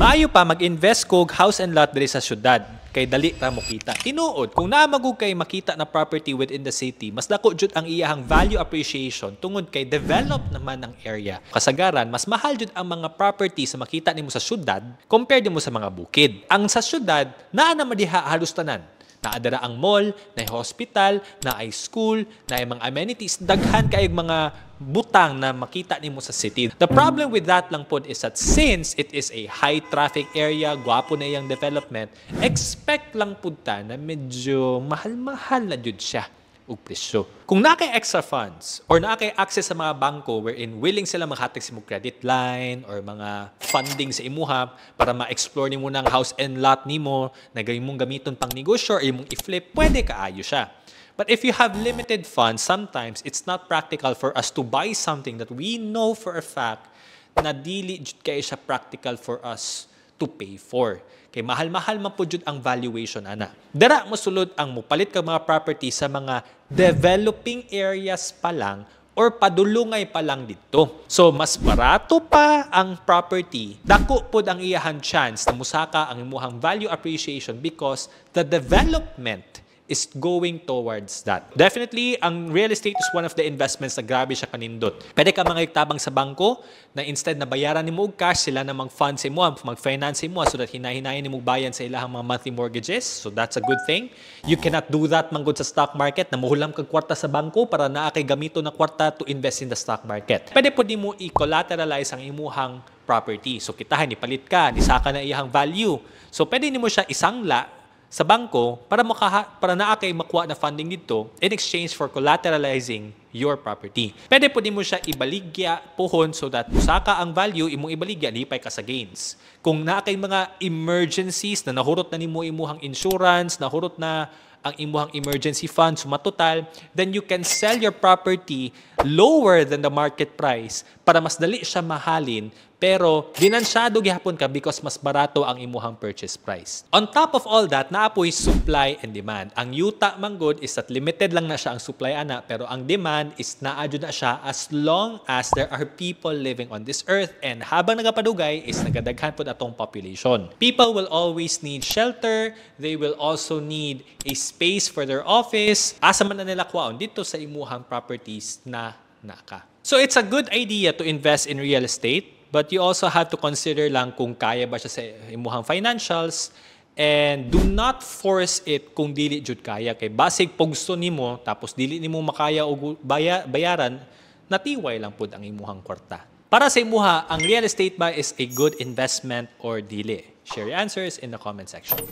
Maayo pa mag-invest kog house and lot diri sa syudad kay dali ra mo kita. Tinuod, kung naamagog kay makita na property within the city, mas dako jud ang iyahang value appreciation tungod kay develop naman ang area. Kasagaran, mas mahal jud ang mga property sa makita nimo sa syudad compared nimo sa mga bukid. Ang sa syudad naa na madiha halos tanan. Naadara ang mall, na hospital, na ay school, na ay mga amenities, daghan kay mga butang na makita nimo sa city. The problem with that lang po is that since it is a high traffic area, guwapo na iyang development, expect lang po ta na medyo mahal-mahal na jud siya og presyo. Kung naka extra funds or naka access sa mga bangko wherein willing sila makahatag sa si credit line or mga funding sa imuha para ma-explore nimo ng house and lot nimo na gawin mong gamiton pang negosyo or imong i-flip, pwede kaayo siya. But if you have limited funds, sometimes it's not practical for us to buy something that we know for a fact na dili kay siya practical for us to pay for. Kay mahal-mahal man po jud ang valuation ana. Dara mosulod ang mupalit ka mga property sa mga developing areas pa lang or padulungay pa lang dito. So, mas barato pa ang property. Dako pud ang iyahan chance na musaka ang imuhang value appreciation because the development is going towards that. Definitely, ang real estate is one of the investments na grabe siya kanindot. Pwede ka mga tabang sa bangko na instead na bayaran ni mo og cash, sila na mag-fund mo, mag-finance mo so that hinahinayan ni mo bayan sa ilahang mga monthly mortgages. So that's a good thing. You cannot do that manggod sa stock market na muhulam kag kwarta sa bangko para naa kay gamito na kwarta to invest in the stock market. Pwede po mo i-collateralize ang imuhang property. So kitahan, ipalit ka, nisaka na iyang value. So pwede nimo siya isangla sa bangko para makaha, para naa kay makuha na funding dito in exchange for collateralizing your property. Pwede po din mo siya ibaligya pohon so that usaka ang value imong ibaligya lipay ka sa gains. Kung naa kay mga emergencies na nahurot na nimo imuhang insurance, nahurot na ang imuhang emergency fund sumatotal, then you can sell your property lower than the market price para mas dali siya mahalin pero dinansyado gihapon ka because mas barato ang imuhang purchase price. On top of all that, naapoy supply and demand. Ang yuta manggod is that limited lang na siya ang supply ana pero ang demand is naadyo na siya as long as there are people living on this earth and habang nagapadugay is nagadaghan pud atong population. People will always need shelter, they will also need a space for their office. Asa man na nila kwaon dito sa imuhang properties na naka. So it's a good idea to invest in real estate But you also have to consider lang kung kaya ba siya sa imuhang financials and do not force it kung dili jud kaya kay basig pag nimo tapos dili nimo makaya og baya, bayaran natiway lang pud ang imuhang kwarta. Para sa imuha, ang real estate ba is a good investment or dili? Share your answers in the comment section.